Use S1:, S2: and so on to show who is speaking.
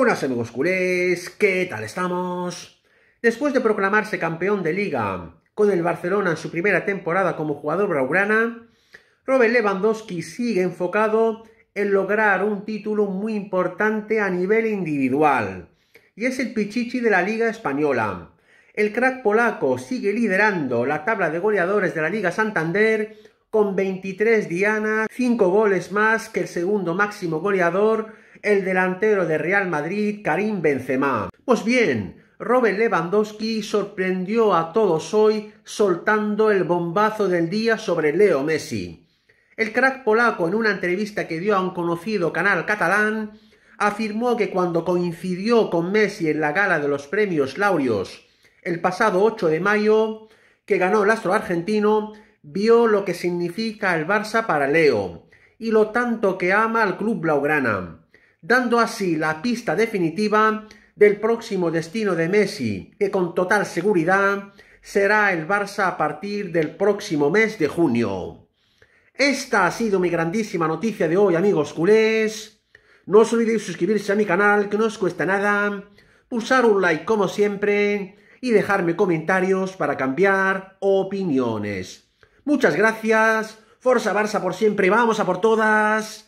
S1: ¡Hola amigos culés, ¿qué tal estamos? Después de proclamarse campeón de liga con el Barcelona en su primera temporada como jugador blaugrana, Robert Lewandowski sigue enfocado en lograr un título muy importante a nivel individual, y es el Pichichi de la Liga Española. El crack polaco sigue liderando la tabla de goleadores de la Liga Santander con 23 dianas, 5 goles más que el segundo máximo goleador el delantero de Real Madrid, Karim Benzema. Pues bien, Robert Lewandowski sorprendió a todos hoy soltando el bombazo del día sobre Leo Messi. El crack polaco en una entrevista que dio a un conocido canal catalán afirmó que cuando coincidió con Messi en la gala de los premios Laureos el pasado 8 de mayo, que ganó el astro argentino, vio lo que significa el Barça para Leo y lo tanto que ama al club blaugrana dando así la pista definitiva del próximo destino de Messi, que con total seguridad será el Barça a partir del próximo mes de junio. Esta ha sido mi grandísima noticia de hoy, amigos culés. No os olvidéis suscribirse a mi canal, que no os cuesta nada, pulsar un like como siempre y dejarme comentarios para cambiar opiniones. Muchas gracias, Forza Barça por siempre, vamos a por todas